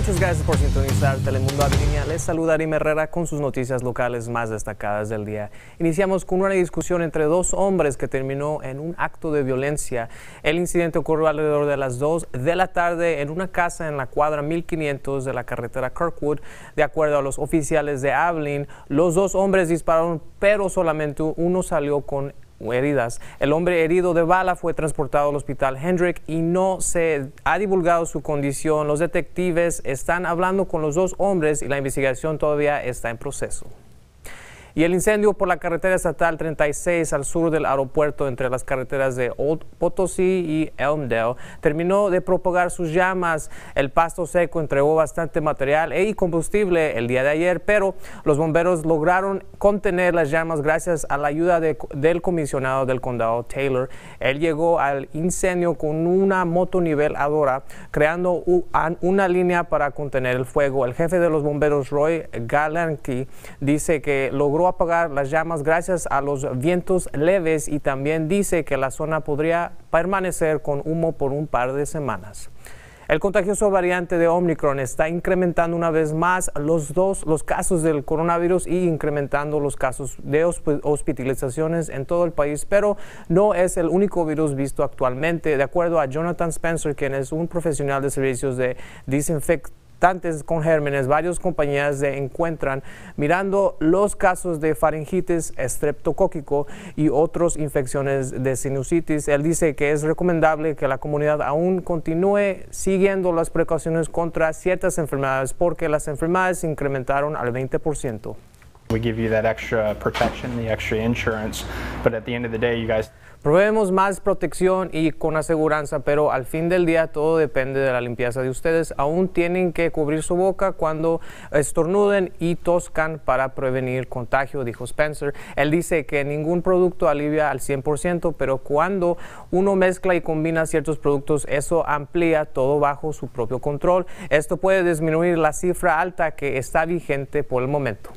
Muchas gracias por sintonizar Telemundo Avilínea. Les saluda Arim Herrera con sus noticias locales más destacadas del día. Iniciamos con una discusión entre dos hombres que terminó en un acto de violencia. El incidente ocurrió alrededor de las 2 de la tarde en una casa en la cuadra 1500 de la carretera Kirkwood. De acuerdo a los oficiales de Avlin, los dos hombres dispararon, pero solamente uno salió con heridas. El hombre herido de bala fue transportado al hospital Hendrick y no se ha divulgado su condición. Los detectives están hablando con los dos hombres y la investigación todavía está en proceso. Y el incendio por la carretera estatal 36 al sur del aeropuerto entre las carreteras de Old Potosí y Elmdale terminó de propagar sus llamas. El pasto seco entregó bastante material e combustible el día de ayer, pero los bomberos lograron contener las llamas gracias a la ayuda del comisionado del condado Taylor. Él llegó al incendio con una moto creando una línea para contener el fuego. El jefe de los bomberos, Roy Gallanty dice que logró apagar las llamas gracias a los vientos leves y también dice que la zona podría permanecer con humo por un par de semanas. El contagioso variante de Omicron está incrementando una vez más los dos los casos del coronavirus y incrementando los casos de hospitalizaciones en todo el país, pero no es el único virus visto actualmente. De acuerdo a Jonathan Spencer, quien es un profesional de servicios de desinfección, con gérmenes, varias compañías se encuentran mirando los casos de faringitis estreptococico y otras infecciones de sinusitis. Él dice que es recomendable que la comunidad aún continúe siguiendo las precauciones contra ciertas enfermedades porque las enfermedades incrementaron al 20%. We give you that extra protection, the extra insurance, but at the end of the day, you guys. Proveemos más protección y con aseguranza, pero al fin del día todo depende de la limpieza de ustedes. Aún tienen que cubrir su boca cuando estornuden y toscan para prevenir contagio, dijo Spencer. Él dice que ningún producto alivia al 100%, pero cuando uno mezcla y combina ciertos productos, eso amplía todo bajo su propio control. Esto puede disminuir la cifra alta que está vigente por el momento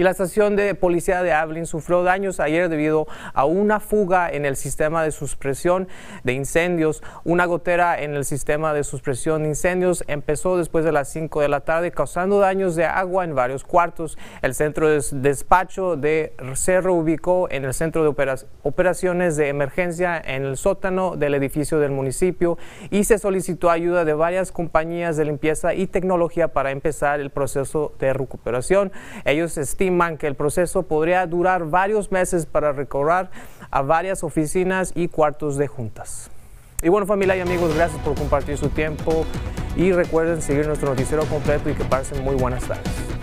y la estación de policía de Ablin sufrió daños ayer debido a una fuga en el sistema de suspresión de incendios. Una gotera en el sistema de suspresión de incendios empezó después de las 5 de la tarde causando daños de agua en varios cuartos. El centro de despacho de Cerro ubicó en el centro de operaciones de emergencia en el sótano del edificio del municipio y se solicitó ayuda de varias compañías de limpieza y tecnología para empezar el proceso de recuperación. Ellos estiman que el proceso podría durar varios meses para recorrer a varias oficinas y cuartos de juntas. Y bueno, familia y amigos, gracias por compartir su tiempo y recuerden seguir nuestro noticiero completo y que pasen muy buenas tardes.